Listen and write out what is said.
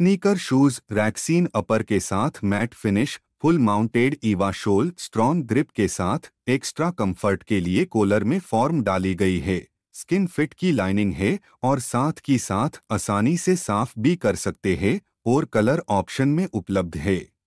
sneaker shoes rexine upper के साथ matte finish full mounted EVA sole strong grip के साथ एक्स्ट्रा कंफर्ट के लिए कोलर में फॉर्म डाली गई है स्किन फिट की लाइनिंग है और साथ की साथ आसानी से साफ भी कर सकते हैं और कलर ऑप्शन में उपलब्ध है